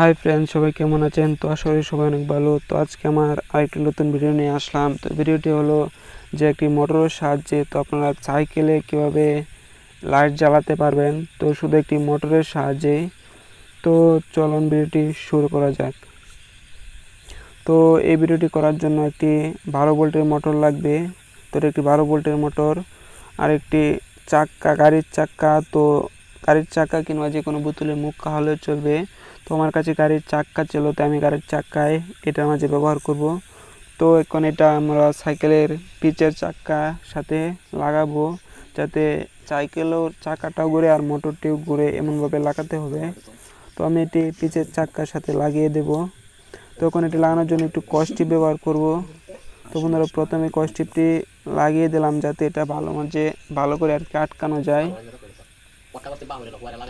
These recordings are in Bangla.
হাই ফ্রেন্ড সবাই কেমন আছেন তো আসলে সবাই অনেক ভালো তো আজকে আমার আরেকটি নতুন ভিডিও নিয়ে আসলাম তো ভিডিওটি হলো যে একটি মোটরের সাহায্যে তো আপনারা সাইকেলে কীভাবে লাইট জ্বালাতে পারবেন তো শুধু একটি মোটরের সাহায্যে তো চলন ভিডিওটি শুরু করা যাক তো এই ভিডিওটি করার জন্য একটি বারো ভোল্টের মোটর লাগবে তো একটি বারো ভোল্টের মোটর আর একটি চাক্কা গাড়ির চাক্কা তো গাড়ির চাক্কা কিংবা যে কোনো বোতলে মুখ হলে চলবে তো আমার কাছে গাড়ির চাক্কা ছিল তো আমি গাড়ির চাক্কায় এটা মাঝে ব্যবহার করব তো এখন এটা আমরা সাইকেলের পিচের চাক্কা সাথে লাগাবো যাতে সাইকেলও চাকাটাও ঘুরে আর মোটরটিও ঘুরে এমনভাবে লাগাতে হবে তো আমি এটি পিচের চাক্কার সাথে লাগিয়ে দেব তখন এটি লাগানোর জন্য একটু কস্টিপ ব্যবহার করব তখন ধরো প্রথমে কস্টিপটি লাগিয়ে দিলাম যাতে এটা ভালো মাঝে ভালো করে আর কি আটকানো যায়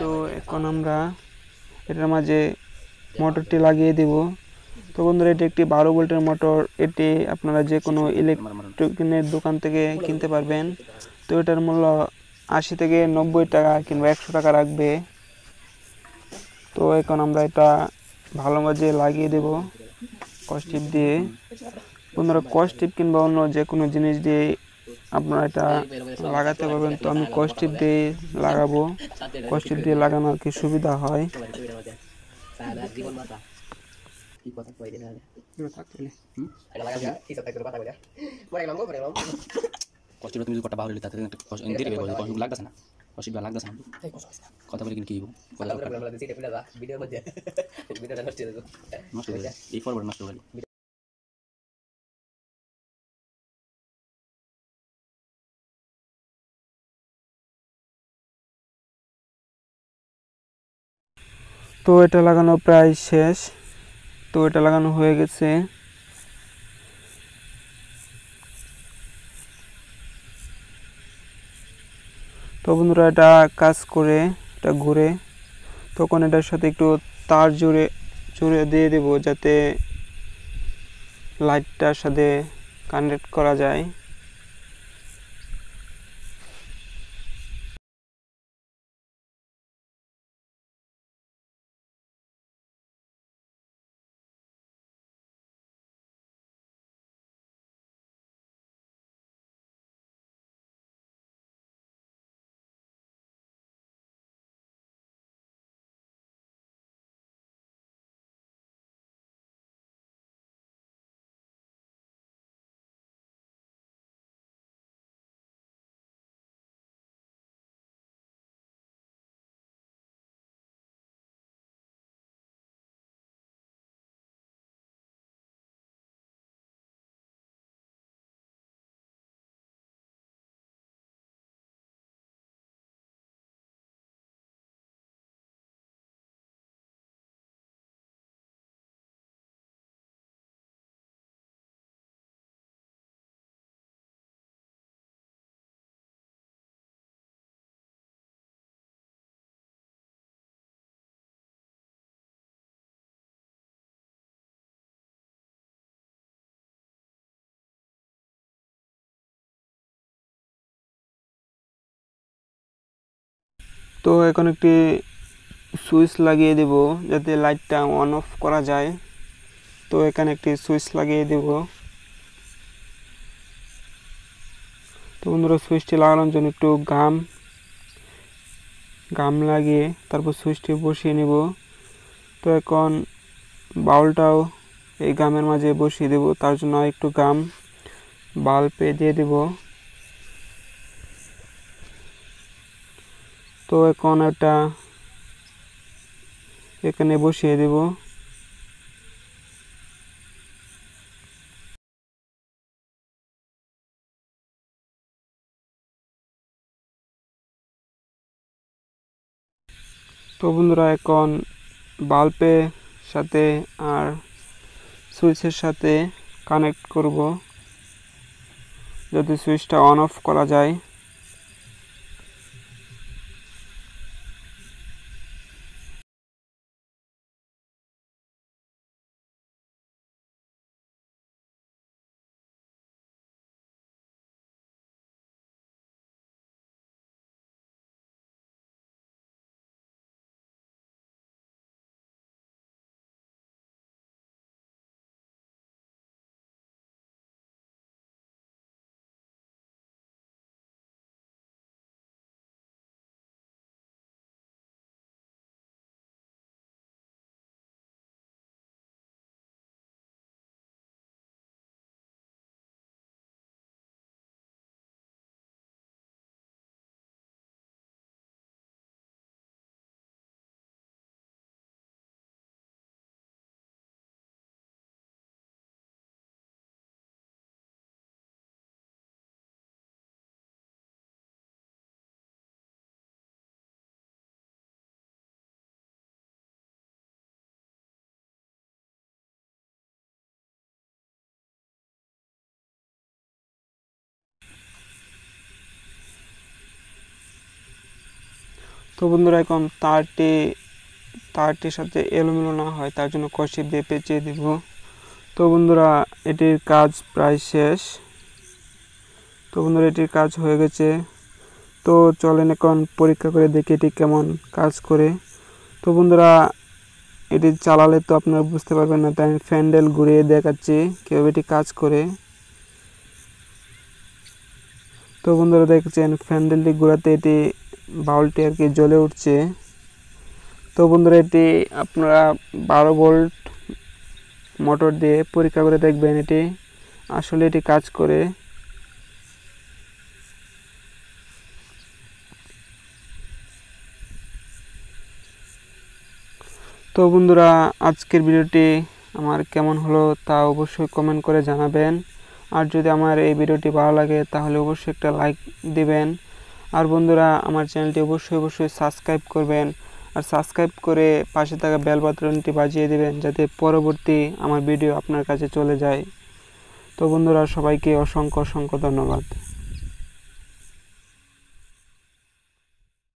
তো এখন আমরা এটার মাঝে মোটরটি লাগিয়ে দেব তো বন্ধুরা এটি একটি বারো ভোল্টের মোটর এটি আপনারা যে কোনো ইলেকট্রিকের দোকান থেকে কিনতে পারবেন তো এটার মূল্য আশি থেকে নব্বই টাকা কিংবা একশো টাকা রাখবে তো এখন আমরা এটা ভালো মাঝে লাগিয়ে দেব কস্টিপ দিয়ে বন্ধুরা কস্টিপ কিংবা অন্য যে কোনো জিনিস দিয়ে আপনারা এটা লাগাতে পারবেন তো আমি কস্টিপ দিয়ে লাগাবো কস্টিপ দিয়ে লাগানো কি সুবিধা হয় কষ্ট তুমি কটা বাহু তাতে এনেকৈ দিবি কষ্ট কষ্ট লাগ দাছা কষ্ট লাগ দাছা কথা বলি কিনি কি হ'ব নষ্ট এই ফৰ্মেট নষ্ট তো এটা লাগানো প্রায় শেষ তো এটা লাগানো হয়ে গেছে তো বন্ধুরা এটা কাজ করে এটা ঘুরে তখন এটার সাথে একটু তার জুড়ে জুড়ে দিয়ে দেব যাতে লাইটটার সাথে কানেক্ট করা যায় তো এখন একটি সুইচ লাগিয়ে দেব যাতে লাইটটা অন অফ করা যায় তো এখানে একটি সুইচ লাগিয়ে দেব তো বন্ধুরা সুইচটি লাগানোর জন্য একটু গাম গাম লাগিয়ে তারপর সুইচটি বসিয়ে নেব তো এখন বাউলটাও এই গামের মাঝে বসিয়ে দেব তার জন্য একটু গাম বাল্বে দিয়ে দেবো তো এখন এটা এখানে বসিয়ে দেব তো বন্ধুরা এখন বাল্বের সাথে আর সুইচের সাথে কানেক্ট করব যদি সুইচটা অন অফ করা যায় তো বন্ধুরা এখন তারটি তারটির সাথে এলোমেলো না হয় তার জন্য কষে দিয়ে পেঁচিয়ে দেব তো বন্ধুরা এটির কাজ প্রায় শেষ তো বন্ধুরা এটির কাজ হয়ে গেছে তো চলেন এখন পরীক্ষা করে দেখি এটি কেমন কাজ করে তো বন্ধুরা এটি চালালে তো আপনারা বুঝতে পারবেন না তাই আমি ফ্যান্ডেল ঘুরিয়ে দেখাচ্ছি কীভাবে এটি কাজ করে তো বন্ধুরা দেখছেন ফ্যান্ডেলটি ঘোরাতে এটি বাউলটি আর কি জ্বলে উঠছে তো বন্ধুরা এটি আপনারা বারো ভোল্ট মোটর দিয়ে পরীক্ষা করে দেখবেন এটি আসলে এটি কাজ করে তো বন্ধুরা আজকের ভিডিওটি আমার কেমন হলো তা অবশ্যই কমেন্ট করে জানাবেন আর যদি আমার এই ভিডিওটি ভালো লাগে তাহলে অবশ্যই একটা লাইক দিবেন আর বন্ধুরা আমার চ্যানেলটি অবশ্যই অবশ্যই সাবস্ক্রাইব করবেন আর সাবস্ক্রাইব করে পাশে থাকা বেল বাটনটি বাজিয়ে দেবেন যাতে পরবর্তী আমার ভিডিও আপনার কাছে চলে যায় তো বন্ধুরা সবাইকে অসংখ্য অসংখ্য ধন্যবাদ